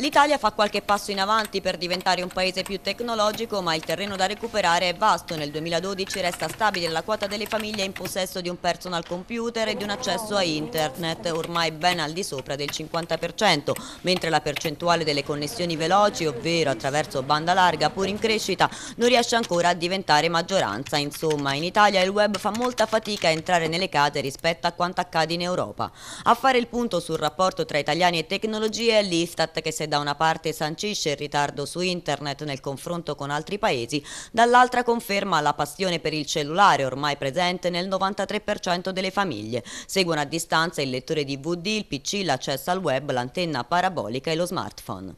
L'Italia fa qualche passo in avanti per diventare un paese più tecnologico, ma il terreno da recuperare è vasto. Nel 2012 resta stabile la quota delle famiglie in possesso di un personal computer e di un accesso a internet, ormai ben al di sopra del 50%, mentre la percentuale delle connessioni veloci, ovvero attraverso banda larga, pur in crescita, non riesce ancora a diventare maggioranza. Insomma, in Italia il web fa molta fatica a entrare nelle case rispetto a quanto accade in Europa. A fare il punto sul rapporto tra italiani e tecnologie è l'Istat che si è da una parte sancisce il ritardo su internet nel confronto con altri paesi, dall'altra conferma la passione per il cellulare ormai presente nel 93% delle famiglie. Seguono a distanza il lettore DVD, il PC, l'accesso al web, l'antenna parabolica e lo smartphone.